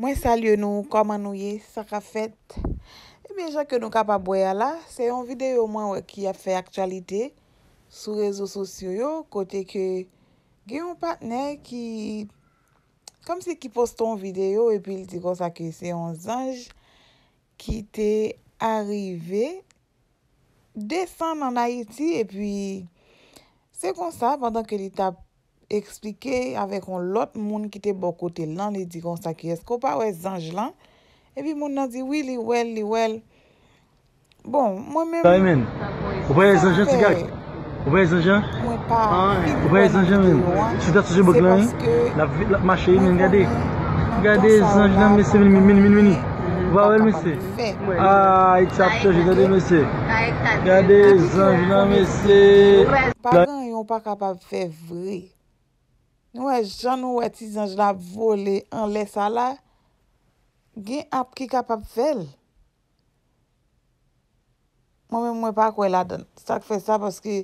Mwen salye nou, koman nou ye, sakafet. E bejan ke nou ka pa boyala, se yon videyo man wè ki a fè aktualite sou rezo sosyo yo, kote ke gen yon patne ki kom se ki poston videyo, epi li di kon sa ke se yon zanj ki te arrive desen nan Haiti, epi se kon sa, pandan ke li tap Eksplike ave kon lot moun ki te bokote lan e di konsa ki esko pa wè zanj lan. E pi moun nan di wè li wè li wè. Bon mwen mè mè. Wè zanj lan mè. Wè zanj lan mè. Wè zanj lan mè. Wè zanj lan mè. Souta soujè bok lan yon. La vit ah, la machè yon mè. Gade. Gade zanj lan mè se mè ni mè ni mè ni mè ni. Wè wè mè se. A yon tap chè jè gade mè se. Gade zanj lan mè se. Paran yon pa kapab fè vre. Nou e jan nou eti zanj la vole an lesa la, gen ap ki kapap vel. Mwen mwen pa kwe la dan. Sak fe sa paske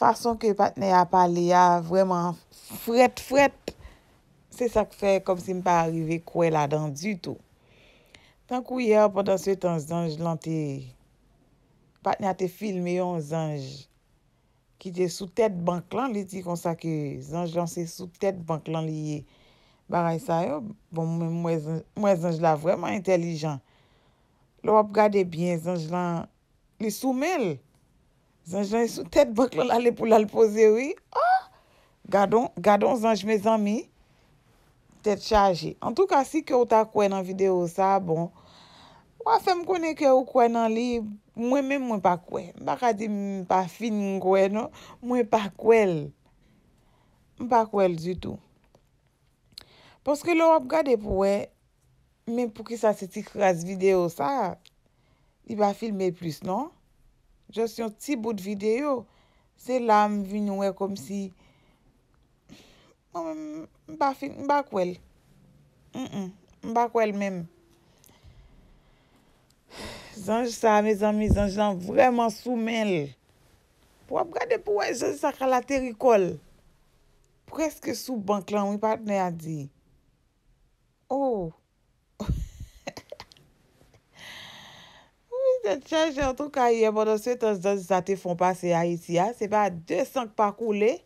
fason ke patne a pale ya vweman fret fret. Se sak fe kom si mpa arive kwe la dan duto. Tan kou ya, pandan se tan zanj lan te, patne a te filme yon zanj. ki te sou tèt bank lan, li ti konsa ki zanj lan se sou tèt bank lan li baray sa yo, bon mwen zanj la vwèman intelijan. Lo wap gade byen, zanj lan li soumel, zanj lan se sou tèt bank lan la li pou la li pose wè, ah! gado zanj me zanmi, tèt chaje. En tout ka si ki ou ta kwen nan videyo sa, bon, wafèm kone ki ou kwen nan li, Mwen men mwen pa kwe, mwen pa film mwen kwe, non? mwen pa kwel, mwen pa kwel zutou. Poske lor ap gade pou we, men pou ki sa se ti kras video sa, i ba filme plus non, jo si yon ti bout video, se la mwen vinyon we kom si, mwen pa film, mwen pa kwel, mwen pa kwel menm. Zanj sa, mi zanj lan, vreman sou menl. Wap gade pou wè zanj sa kalate rikol. Preske sou bank lan, mi patne a di. Ou. Ou mi zanj jan tou kaye, bono sou etan zanj sa te fon pase Haiti ya. Se ba de sanj pa koule.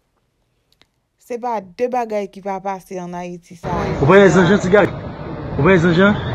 Se ba de bagay ki pa pase an Haiti sa. Ou wè zanj jan, ti gag? Ou wè zanj jan?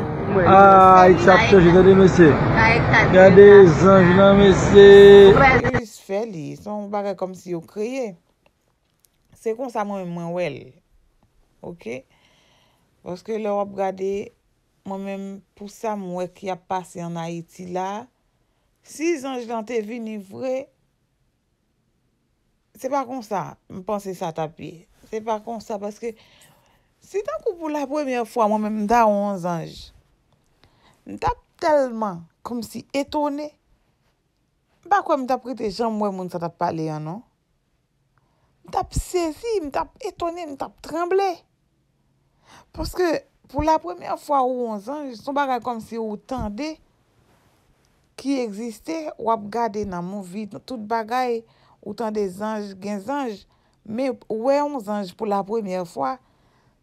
A, ekchap chè, jè de de mesè. A, ekchap chè, jè de de zanj nan mesè. Yon jis fè li, son barè kom si yo kriye. Se kon sa mwen mwen wel. Ok? Poske lor ap gade, mwen men pou sa mwen ki ap pase an Haiti la. Si zanj lan te vini vre, se pa kon sa, mwen panse sa tapie. Se pa kon sa, paske si tan kou pou la premye fwa mwen men mda 11 anj. N tap telman kom si etone. Ba kwa m tap rite jan mwen moun sa tap pale anon. N tap sezi, m tap etone, m tap tremble. Poske pou la premyen fwa ou 11 anj, sou bagay kom si ou tande ki egziste ou ap gade nan moun vit. Tout bagay ou tande zanj, gen zanj, me ou e 11 anj pou la premyen fwa,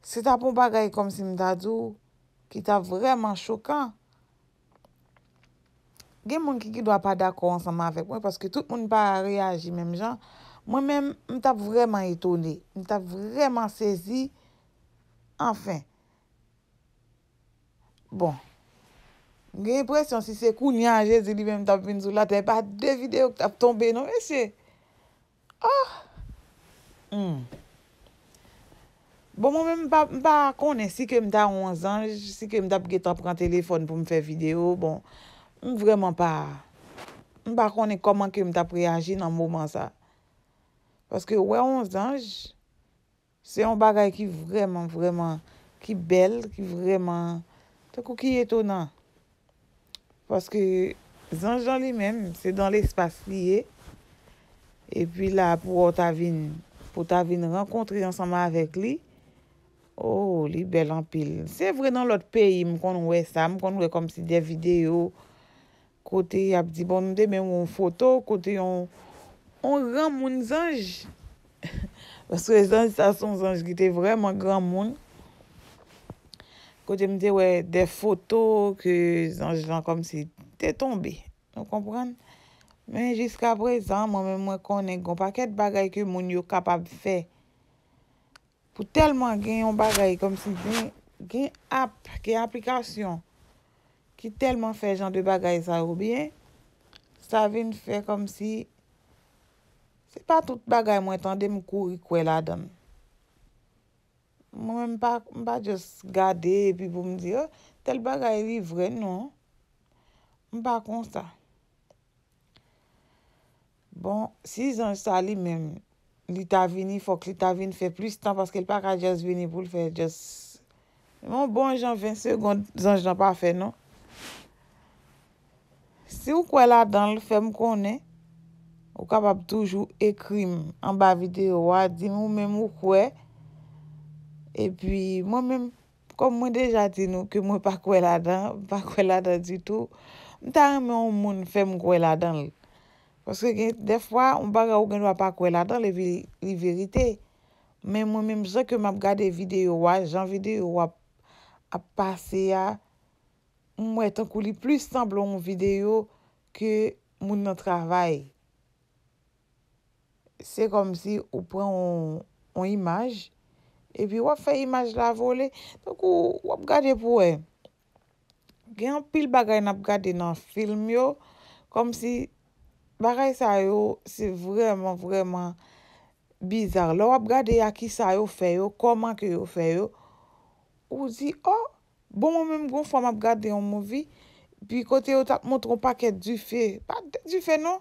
se tap m bagay kom si m dadou ki ta vreman chokan. Gen mwen ki ki dwa pa dakò anseman anfek pou mwen paske tout moun pa reaji. Mwen jen, mwen mè mẹ mè tap vreman etone. Mè tap vreman sezi. Enfè. Bon. Gen yè presyon si se koun ya jè zili mè mè tap vin zoulat. E pa de videyo tap tombe. Non, e se? Ah! Hmm. Bon, mwen mè mè pa akonè. Si ke mè ta 11 an, si ke mè tap getan pren telefon pou mè fè videyo. Bon. Mwen vreman pa... Mwen pa konen koman ke mta preanji nan mouman sa. Paske wè 11 zanj. Se yon bagay ki vreman, vreman... Ki bel, ki vreman... Te kou ki etonan. Paske zanj dan li men, se dan l'espace li ye. E pi la pou wè ta vin... Po ta vin renkontri ansama avèk li. Oh, li bel anpil. Se vre nan lot peyi mwen kon wè sa. Mwen kon wè kom si devideyo... Kote ap di bon mde men mwen foto kote yon On ran moun zanj Baske zanj sa son zanj ki te vreman gran moun Kote mde wey de foto ki zanj lan kom si te tombe Non kompran? Men jiska prezan mwen mwen konen gom pa ket bagay ke moun yo kapab fe Po telman gen yon bagay kom si gen app, gen aplikasyon ki telman fè jan de bagay sa oubyen, sa vin fè kom si, se pa tout bagay mwen tende mkou rikwe la dan. Mwen mpa just gade, pi pou mdi, oh, tel bagay li vre, non, mpa konsta. Bon, si zanj sa li men, li ta vini, fok li ta vini fè plus tan, paske l pak a just vini pou l fè, just, mwen bon jan vèn, segon zanj nan pa fè, non, Si ou kwe la dan l fèm konè, ou kapap toujou ekrim an ba videyo wad, di moun mè mou kwe, epi moun mèm, kom mwen deja tin nou, ke mwen pa kwe la dan, pa kwe la dan di tou, mwen tarè mè moun moun fèm kwe la dan l. Pwoske gen, defwa, mwen baga ou gen wap pa kwe la dan, li verite. Mè moun mèm, zè ke mwen ap gade videyo wad, jan videyo wap ap pase ya, mwen tan kou li plis tan blon videyo ke moun nan travay. Se kom si ou pren on imaj, epi wap fe imaj la vole, takou wap gade pouwe. Gen pil bagay nan ap gade nan film yo, kom si bagay sa yo se vreman vreman bizar. Lò wap gade a ki sa yo feyo, koman ke yo feyo, ou zi, oh, Bo mèm goun fòm ap gade yon mou vi, pi kote yo tak moutron paket di fe, paket di fe nou,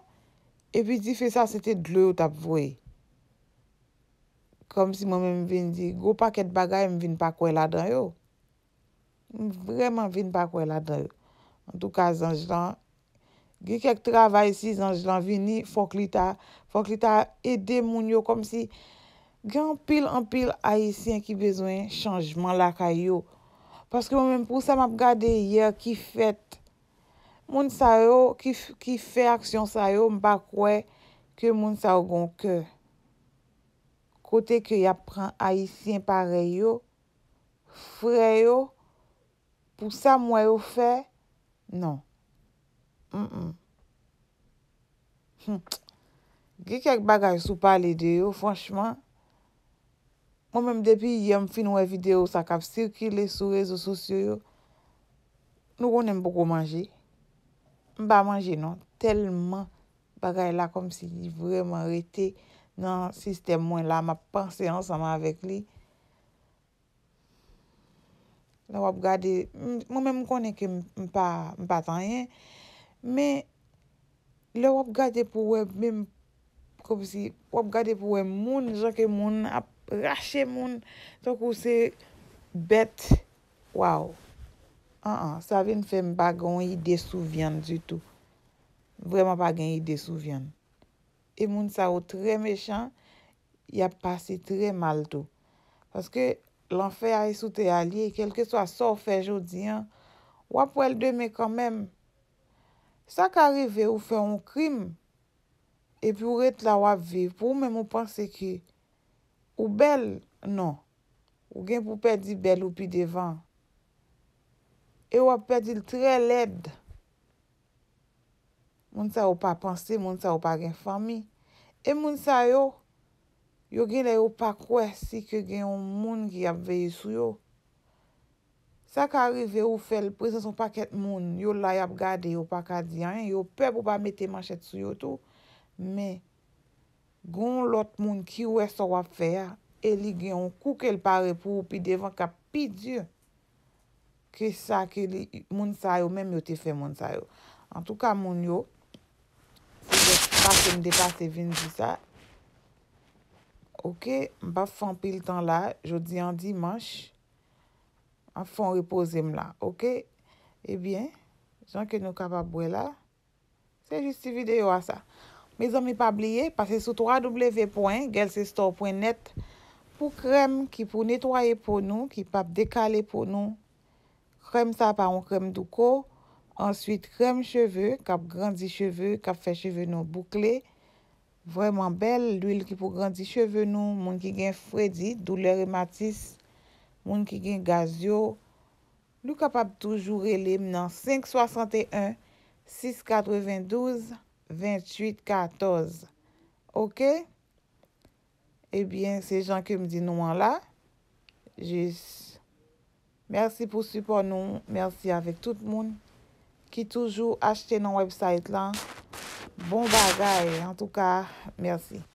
e pi di fe sa, sete dlo yo tap vwe. Kom si mèm vin di, goun paket bagay, m vin pakwe la dan yo. M vreman vin pakwe la dan yo. An tou ka zanjlan, ge kek travay si zanjlan, vin ni fok li ta, fok li ta edè moun yo, kom si gen pil an pil aisyen ki bezwen, chanjman la kay yo, Paske mwen mwen pou sa m ap gade yè ki fèt, moun sa yo ki fè aksyon sa yo mpa kwe ke moun sa yo gon kè. Kote ke ya pran aisyen pare yo, fre yo, pou sa mwen yo fè, non. Di kèk bagaj sou pale de yo, fwanchman. Mwen menm depi yon fin wè videyo sa kap sirkile sou rezo sou syo yo, nou konen mpoko manje. Mba manje non, telman bagay la kom si jivreman rete nan sistem mwen la, ma panse ansama avèk li. Le wap gade, mwen menm konen ke mpa tanye, men le wap gade pou wè mwen, kom si wap gade pou wè moun, jake moun ap, rache moun, tok ou se bet, waw, ah, ah, sa ven fèm bagon yi desouvyan du tout, vreman bagon yi desouvyan, e moun sa ou tre mechan, ya pase tre mal tout, paske l'anfer yi soute ali, kelke so a sofe jodi, wap wèl deme kanmem, sa ka rive ou fè ou krim, e pou wèt la waviv, pou mèm ou panse ki, Ou bel, non. Ou gen pou pedi bel ou pi devan. E ou ap pedi l tre led. Moun sa ou pa panse, moun sa ou pa gen fami. E moun sa yo, yo gen la yo pa kwe si ke gen yon moun ki ap veye sou yo. Sa ka rive ou fel prezen son paket moun, yo la yap gade, yo pa kadi an, yo pe pou ba mete manchet sou yo tou. Me, Goun lot moun ki wè so wap fè ya, e li gè yon kou ke l pare pou, pi devan ka pi djè, ke sa ke moun sayo, mèm yo te fè moun sayo. An tou ka moun yo, si jè pasè m depase vin di sa, ok, m pa fon pil tan la, jodi an dimanj, an fon ripozè m la, ok, e bien, jan ke nou kaba bwe la, se jist si videyo a sa. Me zon mi pa bliye, pase sou www.gelsestore.net pou krem ki pou netoye pou nou, ki pap dekale pou nou. Krem sa pa ou krem du ko. Answit krem cheve, kap grandi cheve, kap fe cheve nou boukle. Vreman bel, l'il ki pou grandi cheve nou, moun ki gen fredi, douler e matis, moun ki gen gazyo. Nou kap ap toujou relim nan 5.61, 6.92. 28-14. Ok? Ebyen, eh se jan ke m di nouman la. Jis. Mersi pou support nou. Mersi avik tout moun. Ki toujou achete nou website lan. Bon bagay. En tou ka, mersi.